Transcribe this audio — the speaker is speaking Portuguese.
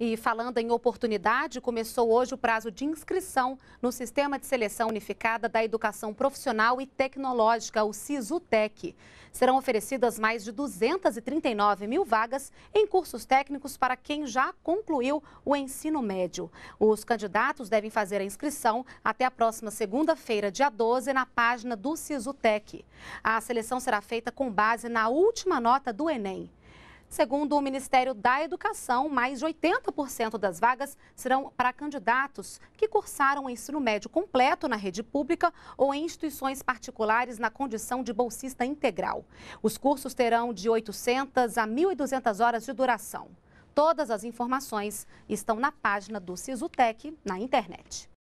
E falando em oportunidade, começou hoje o prazo de inscrição no Sistema de Seleção Unificada da Educação Profissional e Tecnológica, o SISUTEC. Serão oferecidas mais de 239 mil vagas em cursos técnicos para quem já concluiu o ensino médio. Os candidatos devem fazer a inscrição até a próxima segunda-feira, dia 12, na página do SISUTEC. A seleção será feita com base na última nota do Enem. Segundo o Ministério da Educação, mais de 80% das vagas serão para candidatos que cursaram o ensino médio completo na rede pública ou em instituições particulares na condição de bolsista integral. Os cursos terão de 800 a 1.200 horas de duração. Todas as informações estão na página do SISUTEC na internet.